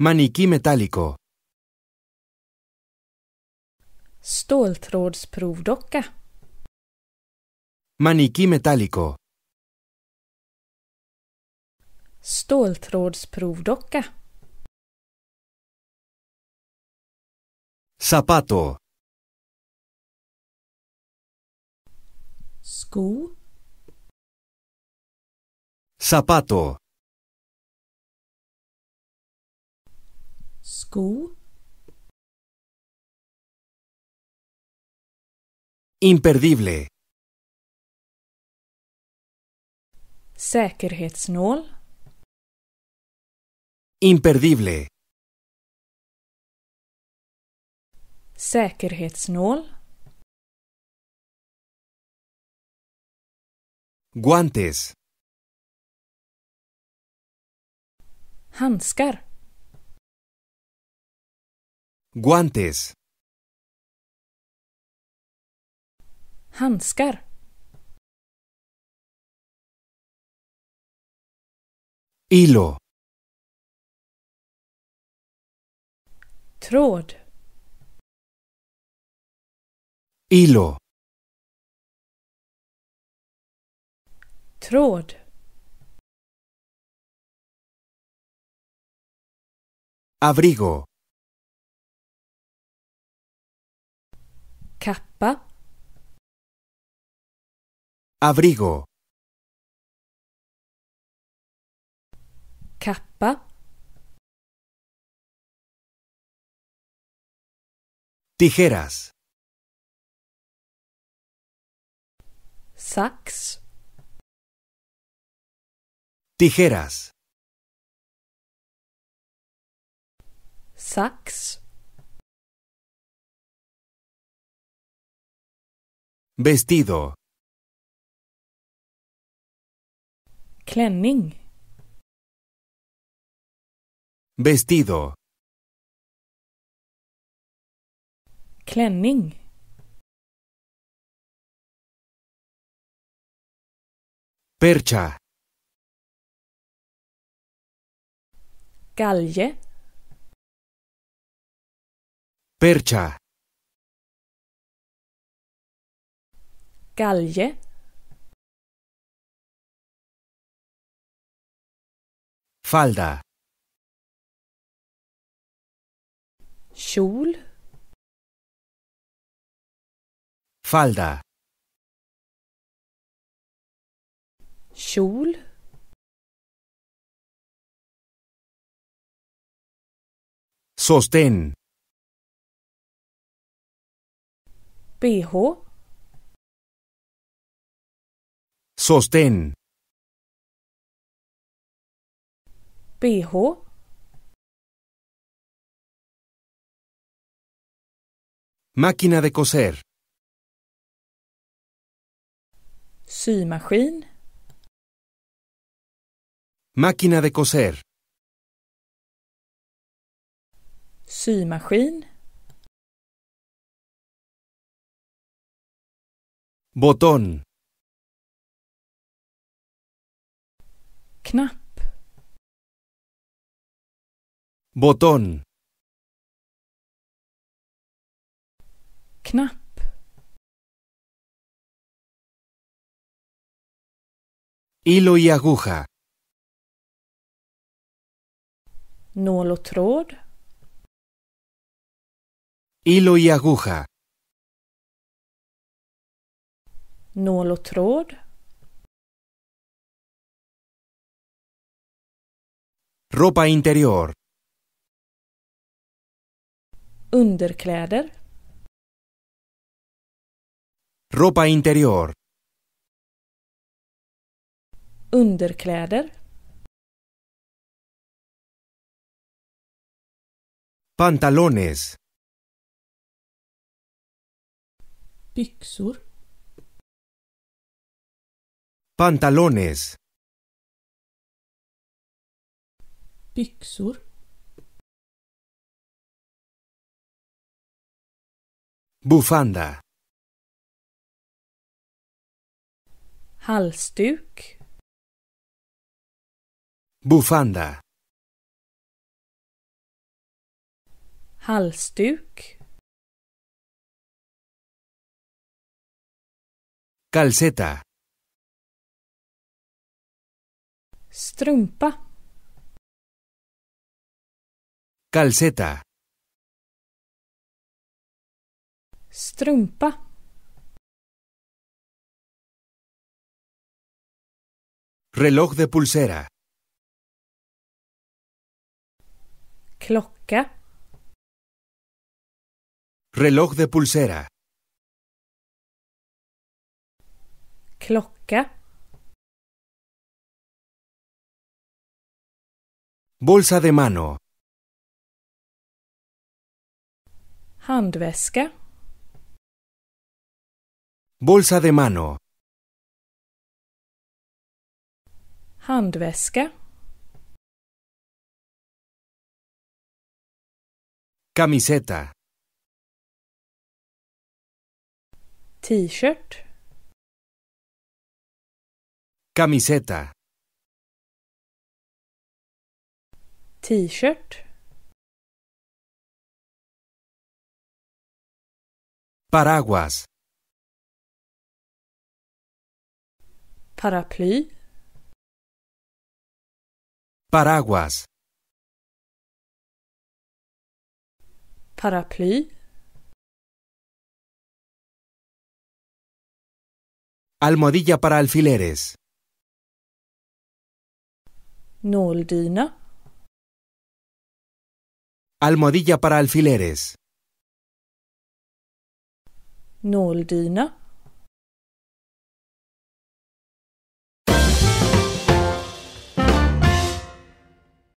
Maniquí metálico. Ståltrådsprovdocka. Maniquí metálico. Ståltrådsprovdocka. Zapato. Sko. Zapato. sko. Imperdible. Säkerhetsnål. Imperdible. Säkerhetsnål. Guantes. Handskar. Guantes. Handskar. Hilo. Tråd. Hilo. Tråd. Abrigo. Capa. abrigo Capa. tijeras sax tijeras sax Vestido. Klänning. Vestido. Klänning. Percha. Galje. Percha. galge falda kjol falda kjol sostén bh Sostén. BH. Máquina de coser. Symaskin. Máquina de coser. Symaskin. Botón. Botón. Knapp. Hilo y aguja. Nål och tråd. Hilo y aguja. Nål och tråd. ropa interior, underkläder, ropa interior, underkläder, pantalones, byxor, pantalones. byxor bufanda halsduk bufanda halsduk calceta strumpa Calceta. Strumpa. Reloj de pulsera. Klocka. Reloj de pulsera. Klocka. Bolsa de mano. Handväska. Bolsa de mano. Handväska. Camiseta. T-shirt. Camiseta. T-shirt. Paraguas. Paraply. Paraguas. Paraply. Almohadilla para alfileres. Noldina. Almohadilla para alfileres. nåldyna